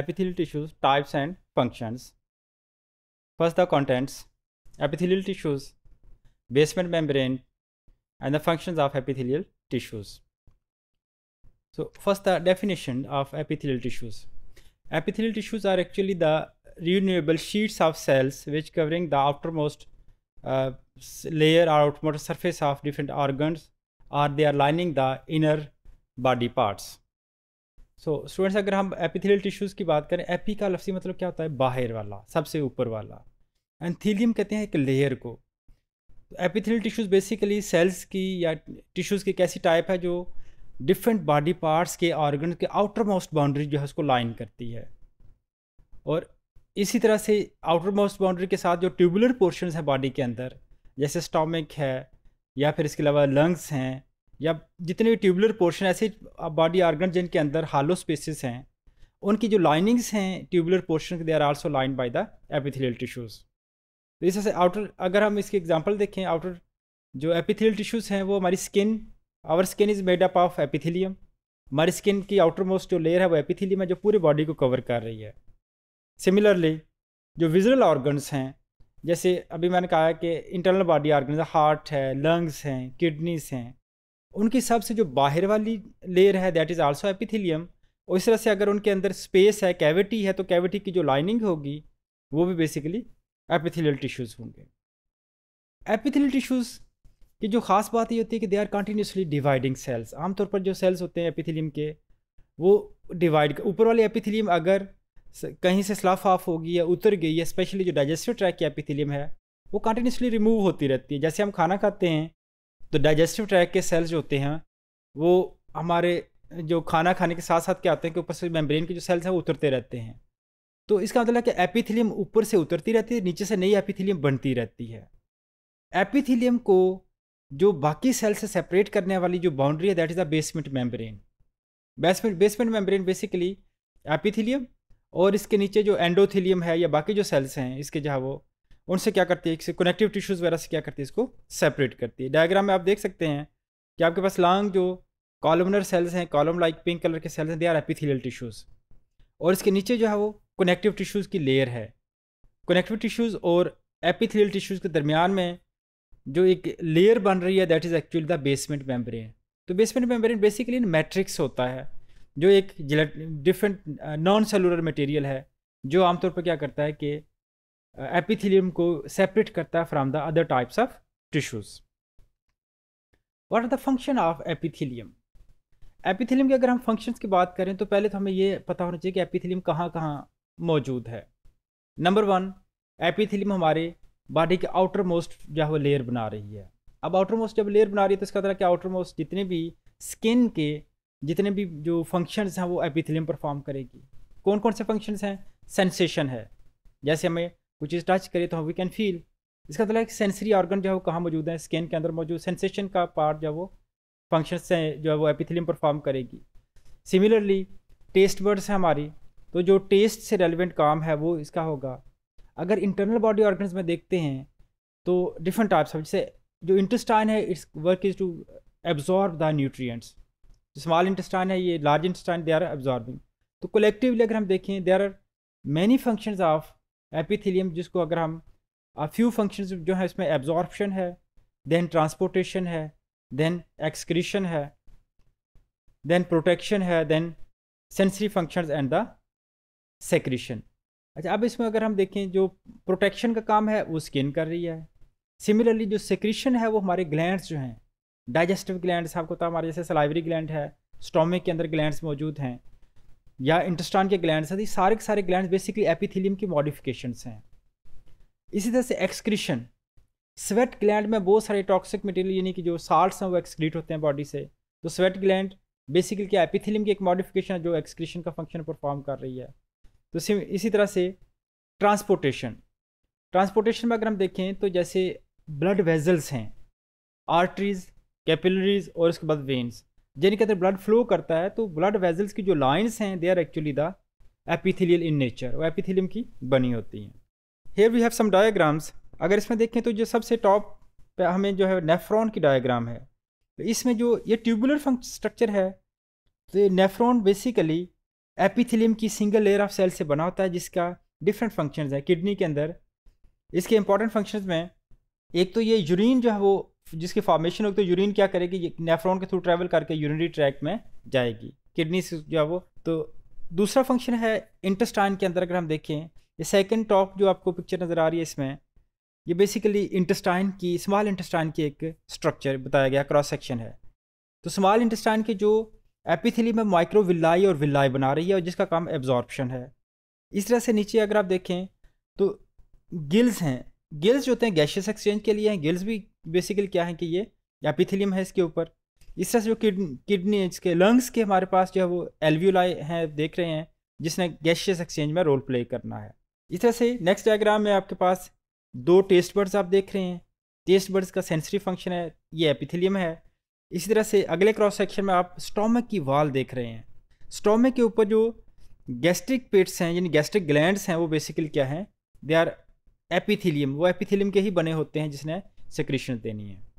epithelial tissues types and functions. First, the contents epithelial tissues, basement membrane, and the functions of epithelial tissues. So, first, the definition of epithelial tissues. Epithelial tissues are actually the renewable sheets of cells which covering the outermost uh, layer or outermost surface of different organs or they are lining the inner body parts. So so, students अगर हम epithelial tissues की बात करें AP का लफ्सी मतलब क्या होता है बाहर वाला सबसे ऊपर वाला एंड थीलियम कहते हैं एक लेयर को एपिथेलियल टिश्यूज़ बेसिकली सेल्स की या टिश्यूज़ की कैसी टाइप है जो डिफरेंट बॉडी पार्ट्स के ऑर्गन के आउटर मोस्ट बाउंड्री जो है उसको लाइन करती है और इसी तरह से आउटर मोस्ट बाउंड्री के साथ जो ट्यूबुलर पोर्शन है बॉडी के अंदर जैसे स्टॉमिक है या फिर इसके अलावा लंग्स हैं या जितने भी ट्यूबुलर पोर्शन ऐसे बॉडी ऑर्गन जिनके अंदर हालो स्पेसिस हैं उनकी जो लाइनिंग्स हैं tubular portion they are also line by the epithelial tissues तो इस आउटर अगर हम इसकी एग्जांपल देखें आउटर जो एपिथेलियल टिश्यूज़ हैं वो हमारी skin our skin is made up of epithelium हमारी स्किन की आउटर मोस्ट जो लेयर है वो एपिथेलियम है जो पूरी बॉडी को कवर कर रही है सिमिलरली जो विजुअल ऑर्गन्स हैं जैसे अभी मैंने कहा कि इंटरनल बॉडी ऑर्गन्स हार्ट है लंग्स हैं किडनीस हैं उनकी सबसे जो बाहर वाली लेयर है दैट इज़ आल्सो एपिथिलियम और इस तरह से अगर उनके अंदर स्पेस है कैविटी है तो कैविटी की जो लाइनिंग होगी वो भी बेसिकली एपिथिलियल टिश्यूज़ होंगे एपिथिलियल टिश्यूज़ की जो ख़ास बात ये होती है कि they are continuously dividing cells आमतौर पर जो सेल्स होते हैं एपिथिलियम के वो डिवाइड ऊपर वाले एपिथिलियम अगर कहीं से स्लफ ऑफ होगी या उतर गई या स्पेशली जो डाइजेस्टिव ट्रैक की एपिथिलियम है वो कंटिन्यूसली रिमूव होती रहती है जैसे हम खाना खाते हैं तो डाइजेस्टिव ट्रैक के सेल्स जो होते हैं वो हमारे जो खाना खाने के साथ साथ क्या आते हैं कि ऊपर से मेम्ब्रेन के जो सेल्स हैं वो उतरते रहते हैं तो इसका मतलब है कि एपिथिलियम ऊपर से उतरती रहती है नीचे से नई एपिथिलियम बनती रहती है एपिथिलियम को जो बाकी सेल से सेपरेट करने वाली जो बाउंड्री है that is the basement membrane basement basement membrane basically epithelium और इसके नीचे जो एंडोथिलियम है या बाकी जो सेल्स हैं इसके जहाँ वो उनसे क्या करती है इससे कनेक्टिव टिश्यूज़ वगैरह से क्या करती है इसको सेपरेट करती है डायग्राम में आप देख सकते हैं कि आपके पास लॉन्ग जो कॉलमनर सेल्स हैं कॉलम लाइक पिंक कलर के सेल्स हैं दे आर एपिथेलियल टिश्यूज़ और इसके नीचे जो है वो कनेक्टिव टिश्यूज़ की लेयर है कनेक्टिव टिश्यूज़ और एपिथेलियल टिश्यूज़ के दरमियान में जो एक लेयर बन रही है that is actually the basement membrane तो बेसमेंट मेम्ब्रेन बेसिकली मैट्रिक्स होता है जो एक डिफरेंट नॉन सेलुलर मटेरियल है जो आमतौर पर क्या करता है कि एपिथिलियम को सेपरेट करता है from the other types of tissues what are the function of epithelium epithelium के अगर हम फंक्शंस की बात करें तो पहले तो हमें ये पता होना चाहिए कि एपिथिलियम कहाँ कहाँ मौजूद है नंबर वन एपिथिलियम हमारे बॉडी के आउटर मोस्ट जो है वो लेयर बना रही है अब आउटर मोस्ट जब लेयर बना रही है तो इसका तरह के आउटर मोस्ट जितने भी स्किन के जितने भी जो फंक्शंस हैं वो एपिथिलियम परफॉर्म करेगी कौन कौन से फंक्शंस हैं सेंसेशन है जैसे हमें वो चीज़ टच करे तो वी कैन फील इसका मतलब सेंसरी ऑर्गन जो है वो कहाँ मौजूद है स्किन के अंदर मौजूद सेंसेशन का पार्ट जो है वो फंक्शन से जो है वो एपिथिलियम परफॉर्म करेगी सिमिलरली टेस्ट बर्ड्स हैं हमारी तो जो टेस्ट से रेलिवेंट काम है वो इसका होगा अगर इंटरनल बॉडी ऑर्गन में देखते हैं तो डिफरेंट टाइप्स ऑफ जैसे जो इंटस्टाइन है its work is to absorb the nutrients small intestine है ये large intestine they are absorbing तो कलेक्टिवली अगर हम देखें there are many function of epithelium जिसको अगर हम फ्यू फंक्शन जो है इसमें एब्जॉर्बशन है देन ट्रांसपोर्टेशन है देन एक्सक्रीशन है देन प्रोटेक्शन है then sensory functions and the secretion अच्छा अब इसमें अगर हम देखें जो प्रोटेक्शन का काम है वो स्किन कर रही है सिमिलरली जो सेक्रीशन है वो हमारे ग्लैंड्स जो हैं डाइजेस्टिव ग्लैंड्स आपको पता हमारे जैसे सलाइवरी ग्लैंड है स्टोमिक के अंदर ग्लैंड्स मौजूद हैं या इंटस्टान के ग्लैंड है तो सारे के सारे ग्लैंड बेसिकली एपिथिलियम की मॉडिफिकेशन हैं इसी तरह से एक्सक्रीशन स्वेट ग्लैंड में बहुत सारे टॉक्सिक मटेरियल यानी कि जो साल्ट हैं वो एक्सक्रीट होते हैं बॉडी से तो स्वेट ग्लैंड बेसिकली क्या एपिथिलियम की एक मॉडिफिकेशन है जो एक्सक्रीशन का फंक्शन परफॉर्म कर रही है तो इसी तरह से ट्रांसपोर्टेशन ट्रांसपोर्टेशन में अगर हम देखें तो जैसे ब्लड वेजल्स हैं आर्टरीज कैपिलरीज और उसके बाद वेन्स यानी अंदर ब्लड फ्लो करता है तो ब्लड वेजल्स की जो लाइन्स हैं they are actually the epithelial in nature वो एपिथिलियम की बनी होती हैं here we have some diagrams अगर इसमें देखें तो जो सबसे टॉप पे हमें जो है नेफ्रॉन की डायग्राम है तो इसमें जो ये ट्यूबुलर फंक् स्ट्रक्चर है तो ये नेफ्रॉन बेसिकली एपिथिलियम की सिंगल लेयर ऑफ सेल से बना होता है जिसका डिफरेंट फंक्शंस है किडनी के अंदर इसके इंपॉर्टेंट फंक्शंस में एक तो ये यूरिन जो है वो जिसकी फॉर्मेशन होगी तो यूरिन क्या करेगी नेफ्रॉन के थ्रू ट्रैवल करके यूरिनरी ट्रैक में जाएगी किडनी से जो है वो तो दूसरा फंक्शन है इंटेस्टाइन के अंदर अगर हम देखें ये सेकेंड टॉप जो आपको पिक्चर नज़र आ रही है इसमें ये बेसिकली इंटेस्टाइन की स्मॉल इंटेस्टाइन की एक स्ट्रक्चर बताया गया क्रॉस सेक्शन है तो स्मॉल इंटेस्टाइन के जो एपिथिली में माइक्रोविलाई और विलाई बना रही है और जिसका काम एब्जॉर्प्शन है इस तरह से नीचे अगर आप देखें तो गिल्स हैं गिल्स जो होते हैं गैशियस एक्सचेंज के लिए हैं गिल्स भी बेसिकली क्या है कि ये पिथिलियम है इसके ऊपर इस तरह से जो किडनी इसके लंग्स के हमारे पास जो है वो एलव्यूलाई हैं देख रहे हैं जिसने गैशियस एक्सचेंज में रोल प्ले करना है इस तरह से नेक्स्ट डायग्राम में आपके पास दो टेस्ट बर्ड्स आप देख रहे हैं टेस्ट बर्ड्स का सेंसरी फंक्शन है ये एपिथिलियम है इसी तरह से अगले क्रॉस सेक्शन में आप स्टोमक की वाल देख रहे हैं स्टोमक के ऊपर जो गैस्ट्रिक पेट्स हैं यानी गैस्ट्रिक ग्लैंड्स हैं वो बेसिकली क्या हैं दे आर एपिथिलियम वो एपिथिलियम के ही बने होते हैं जिसने सेक्रेशन देनी है